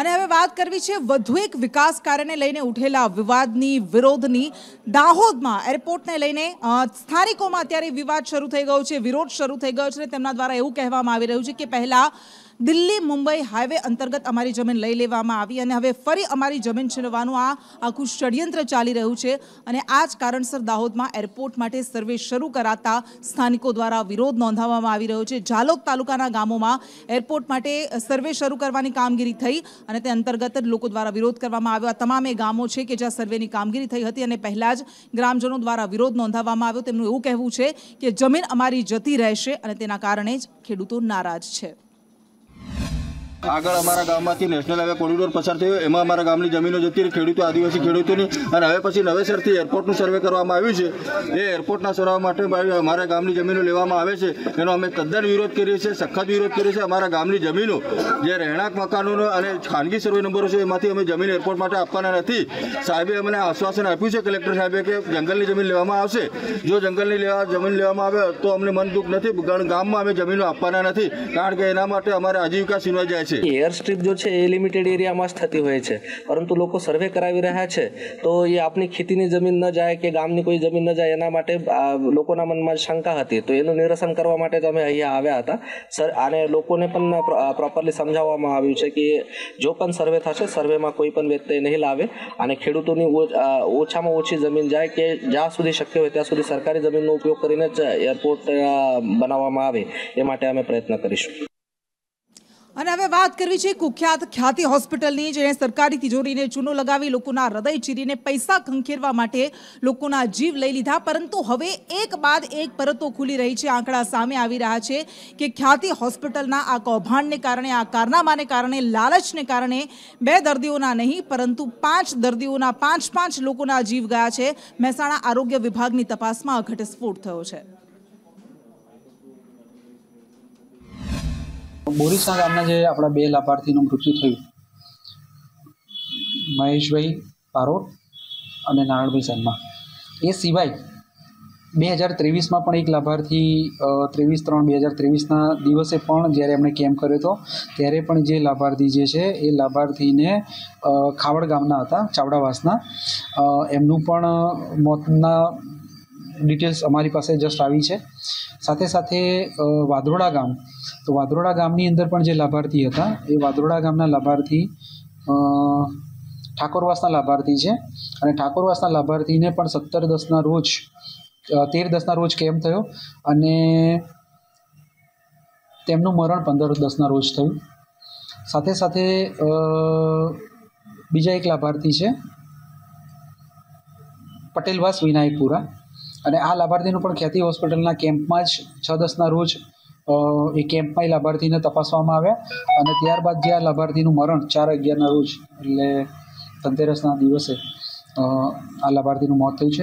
અને હવે વાત કરવી છે વધુ એક વિકાસ કાર્યને લઈને ઉઠેલા વિવાદની વિરોધની દાહોદમાં એરપોર્ટને લઈને સ્થાનિકોમાં અત્યારે વિવાદ શરૂ થઈ ગયો છે વિરોધ શરૂ થઈ ગયો છે તેમના દ્વારા એવું કહેવામાં આવી રહ્યું છે કે પહેલાં દિલ્હી મુંબઈ હાઈવે અંતર્ગત અમારી જમીન લઈ લેવામાં આવી અને હવે ફરી અમારી જમીન છીનવાનું આ આખું ષડયંત્ર ચાલી રહ્યું છે અને આ જ કારણસર દાહોદમાં એરપોર્ટ માટે સર્વે શરૂ કરાતા સ્થાનિકો દ્વારા વિરોધ નોંધાવવામાં આવી રહ્યો છે ઝાલોદ તાલુકાના ગામોમાં એરપોર્ટ માટે સર્વે શરૂ કરવાની કામગીરી થઈ અને તે અંતર્ગત જ લોકો દ્વારા વિરોધ કરવામાં આવ્યો આ તમામે ગામો છે કે જ્યાં સર્વેની કામગીરી થઈ હતી અને પહેલાં જ ગ્રામજનો દ્વારા વિરોધ નોંધાવવામાં આવ્યો તેમનું એવું કહેવું છે કે જમીન અમારી જતી રહેશે અને તેના કારણે જ ખેડૂતો નારાજ છે આગળ અમારા ગામમાંથી નેશનલ હાઈવે કોરિડોર પસાર થયો એમાં અમારા ગામની જમીનો જતી ખેડૂતો આદિવાસી ખેડૂતોની અને હવે પછી નવેસરથી એરપોર્ટનું સર્વે કરવામાં આવ્યું છે એ એરપોર્ટના સર્વે માટે અમારા ગામની જમીનો લેવામાં આવે છે એનો અમે તદ્દન વિરોધ કરીએ છીએ સખત વિરોધ કરીએ છીએ અમારા ગામની જમીનો જે રહેણાંક મકાનોનો અને ખાનગી સર્વે નંબરો છે એમાંથી અમે જમીન એરપોર્ટ માટે આપવાના નથી સાહેબે અમને આશ્વાસન આપ્યું છે કલેક્ટર સાહેબે કે જંગલની જમીન લેવામાં આવશે જો જંગલની લેવા જમીન લેવામાં આવે તો અમને મન દુઃખ નથી ગામમાં અમે જમીનો આપવાના નથી કારણ કે એના માટે અમારે આજીવિકા છીનવાઈ જાય છે છે એર સ્ટ્રીપ જો છે એ લિમિટેડ એરિયામાં જ થતી હોય છે પરંતુ લોકો સર્વે કરાવી રહ્યા છે તો એ આપની ખેતીની જમીન ન જાય કે ગામની કોઈ જમીન ન જાય એના માટે લોકોના મનમાં શંકા હતી તો એનું નિરસન કરવા માટે તો અમે અહીંયા આવ્યા હતા સર આને લોકોને પણ પ્રોપરલી સમજાવવામાં આવ્યું છે કે જો પણ સર્વે થશે સર્વેમાં કોઈ પણ વ્યક્તિ નહીં લાવે અને ખેડૂતોની ઓછામાં ઓછી જમીન જાય કે જ્યાં સુધી શક્ય હોય ત્યાં સુધી સરકારી જમીનનો ઉપયોગ કરીને જ એરપોર્ટ બનાવવામાં આવે એ માટે અમે પ્રયત્ન કરીશું અને હવે વાત કરવી છે કુખ્યાત ખ્યાતિ હોસ્પિટલની જેણે સરકારી તિજોરીને ચૂનો લગાવી લોકોના હૃદય ચીરીને પૈસા ખંખેરવા માટે લોકોના જીવ લઈ લીધા પરંતુ હવે એક બાદ એક પરતો ખુલી રહી છે આંકડા સામે આવી રહ્યા છે કે ખ્યાતિ હોસ્પિટલના આ કૌભાંડને કારણે આ કારનામાને કારણે લાલચને કારણે બે દર્દીઓના નહીં પરંતુ પાંચ દર્દીઓના પાંચ પાંચ લોકોના જીવ ગયા છે મહેસાણા આરોગ્ય વિભાગની તપાસમાં અઘટસ્ફોટ થયો છે બોરીસા ગામના જે આપણા બે લાભાર્થીનું મૃત્યુ થયું મહેશભાઈ પારોટ અને નારણભાઈ શર્મા એ સિવાય બે હજાર ત્રેવીસમાં પણ એક લાભાર્થી ત્રેવીસ ત્રણ બે હજાર ત્રેવીસના દિવસે પણ જ્યારે એમણે કેમ્પ કર્યો હતો ત્યારે પણ જે લાભાર્થી જે છે એ લાભાર્થીને ખાવડ ગામના હતા ચાવડાવાસના એમનું પણ મોતના ડિટેલ્સ અમારી પાસે જસ્ટ આવી છે સાથે સાથે વાદરોડા ગામ તો વાદરોડા ગામની અંદર પણ જે લાભાર્થી હતા એ વાદરોડા ગામના લાભાર્થી ઠાકોરવાસના લાભાર્થી છે અને ઠાકોરવાસના લાભાર્થીને પણ સત્તર દસના રોજ તેર દસના રોજ કેમ થયો અને તેમનું મરણ પંદર દસના રોજ થયું સાથે સાથે બીજા એક લાભાર્થી છે પટેલવાસ વિનાયકપુરા અને આ લાભાર્થીનું પણ ખેતી હોસ્પિટલના કેમ્પમાં જ છ દસના રોજ એ કેમ્પમાં એ લાભાર્થીને તપાસવામાં આવ્યા અને ત્યારબાદ જે આ લાભાર્થીનું મરણ ચાર અગિયારના રોજ એટલે ધનતેરસના દિવસે આ લાભાર્થીનું મોત થયું છે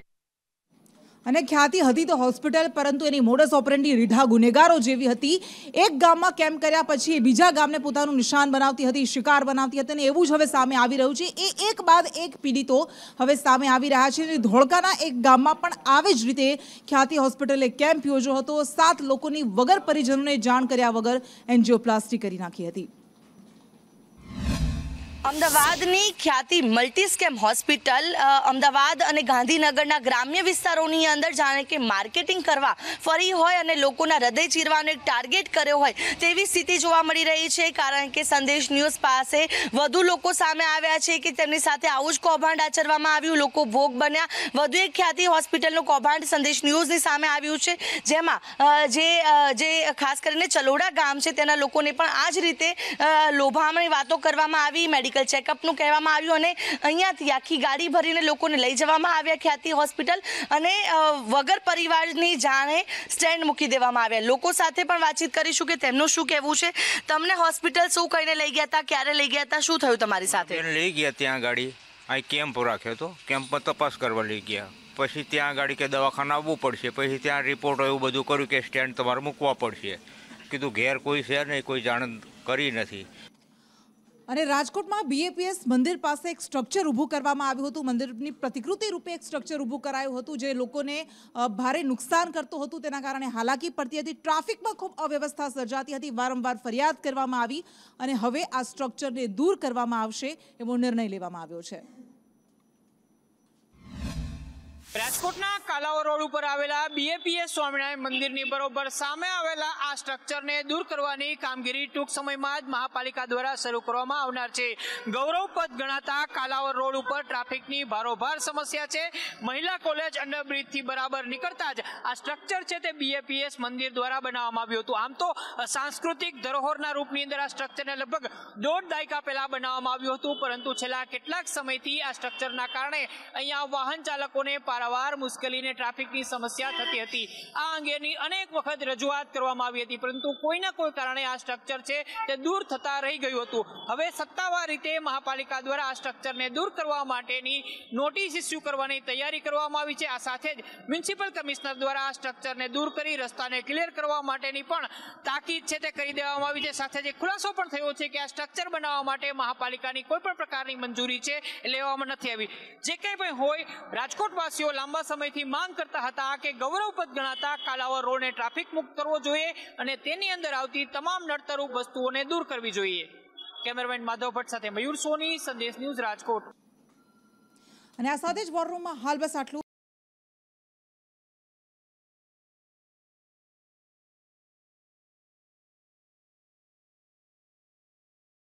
અને ખ્યાતિ હતી તો હોસ્પિટલ પરંતુ એની મોડસ ઓપરેન્ડી રીઢા ગુનેગારો જેવી હતી એક ગામમાં કેમ્પ કર્યા પછી એ બીજા ગામને પોતાનું નિશાન બનાવતી હતી શિકાર બનાવતી હતી અને એવું જ હવે સામે આવી રહ્યું છે એ એક બાદ એક પીડિતો હવે સામે આવી રહ્યા છે અને ધોળકાના એક ગામમાં પણ આવી જ રીતે ખ્યાતિ હોસ્પિટલે કેમ્પ યોજ્યો હતો સાત લોકોની વગર પરિજનોને જાણ કર્યા વગર એન્જિયોપ્લાસ્ટી કરી નાખી હતી અમદાવાદની ખ્યાતિ મલ્ટી સ્કેમ હોસ્પિટલ અમદાવાદ અને ગાંધીનગરના ગ્રામ્ય વિસ્તારોની અંદર જાણે કે માર્કેટિંગ કરવા ફરી હોય અને લોકોના હૃદય ચીરવાનો એક ટાર્ગેટ કર્યો હોય તેવી સ્થિતિ જોવા મળી રહી છે કારણ કે સંદેશ ન્યૂઝ પાસે વધુ લોકો સામે આવ્યા છે કે તેમની સાથે આવું જ કૌભાંડ આચરવામાં આવ્યું લોકો ભોગ બન્યા વધુ એક ખ્યાતિ હોસ્પિટલનું કૌભાંડ સંદેશ ન્યૂઝની સામે આવ્યું છે જેમાં જે જે ખાસ કરીને ચલોડા ગામ છે તેના લોકોને પણ આ જ રીતે લોભામણી વાતો કરવામાં આવી મેડિકલ મેડિકલ ચેકઅપનું કહેવામાં આવ્યું અને અહીંયાથી આખી ગાડી ભરીને લોકોને લઈ જવામાં આવ્યા ખ્યાતિ હોસ્પિટલ અને વગર પરિવારની જાણે સ્ટેન્ડ મૂકી દેવામાં આવ્યા લોકો સાથે પણ વાતચીત કરીશું કે તેમનું શું કહેવું છે તમને હોસ્પિટલ શું કહીને લઈ ગયા હતા ક્યારે લઈ ગયા હતા શું થયું તમારી સાથે લઈ ગયા ત્યાં ગાડી અહીં કેમ્પ રાખ્યો હતો કેમ્પમાં તપાસ કરવા લઈ ગયા પછી ત્યાં ગાડી કે દવાખાના આવવું પડશે પછી ત્યાં રિપોર્ટ એવું બધું કર્યું કે સ્ટેન્ડ તમારે મૂકવા પડશે કીધું ઘેર કોઈ છે નહીં કોઈ જાણ કરી નથી અને રાજકોટમાં બીએપીએસ મંદિર પાસે એક સ્ટ્રક્ચર ઊભું કરવામાં આવ્યું હતું મંદિરની પ્રતિકૃતિ રૂપે એક સ્ટ્રક્ચર ઊભું કરાયું હતું જે લોકોને ભારે નુકસાન કરતું હતું તેના કારણે હાલાકી પડતી હતી ટ્રાફિકમાં ખૂબ અવ્યવસ્થા સર્જાતી હતી વારંવાર ફરિયાદ કરવામાં આવી અને હવે આ સ્ટ્રક્ચરને દૂર કરવામાં આવશે એવો નિર્ણય લેવામાં આવ્યો છે રાજકોટના કાલાવર રોડ ઉપર આવેલા બીએપીએસ સ્વામિનારાયણ મંદિરની બરોબર સામે આવેલા આ સ્ટ્રક્ચરને દૂર કરવાની કામગીરી ટૂંક સમયમાં જ મહાપાલિકા દ્વારા શરૂ કરવામાં આવનાર છે ગૌરવપદ ગણાતા કાલાવર રોડ ઉપર ટ્રાફિકની ભારોભાર સમસ્યા છે મહિલા કોલેજ અંડરબ્રિજથી બરાબર નીકળતા જ આ સ્ટ્રક્ચર છે તે બીએપીએસ મંદિર દ્વારા બનાવવામાં આવ્યું હતું આમ તો સાંસ્કૃતિક ધરોહરના રૂપની અંદર આ સ્ટ્રક્ચરને લગભગ દોઢ દાયકા પહેલાં બનાવવામાં આવ્યું હતું પરંતુ છેલ્લા કેટલાક સમયથી આ સ્ટ્રક્ચરના કારણે અહીંયા વાહન ચાલકોને પારાવાર અવારનવાર મુશ્કેલીને ટ્રાફિકની સમસ્યા થતી હતી આ અંગેની અનેક વખત રજૂઆત કરવામાં આવી હતી પરંતુ કોઈના કોઈ કારણે આ સ્ટ્રક્ચર છે તે દૂર થતા રહી ગયું હતું હવે સત્તાવાર રીતે મહાપાલિકા દ્વારા આ સ્ટ્રક્ચરને દૂર કરવા માટેની નોટિસ ઇસ્યુ કરવાની તૈયારી કરવામાં આવી છે આ સાથે જ મ્યુનિસિપલ કમિશનર દ્વારા આ સ્ટ્રક્ચરને દૂર કરી રસ્તાને ક્લિયર કરવા માટેની પણ તાકીદ છે તે કરી દેવામાં આવી છે સાથે જે ખુલાસો પણ થયો છે કે આ સ્ટ્રક્ચર બનાવવા માટે મહાપાલિકાની કોઈ પણ પ્રકારની મંજૂરી છે લેવામાં નથી આવી જે કંઈ પણ હોય રાજકોટવાસીઓ લાંબા સમયથી માંગ કરતા હતા કે ગૌરવપદ ગણાતા કાલાવર રોડને ટ્રાફિક મુક્ત કરવો જોઈએ અને તેની અંદર આવતી તમામ નડતરૂપ વસ્તુઓને દૂર કરવી જોઈએ કેમેરામેન માધવ ભટ્ટ સાથે મયુર સોની સંદેશ ન્યૂઝ રાજકોટ અને આ સાથે જ વોરરૂમમાં હાલ બસ આટલું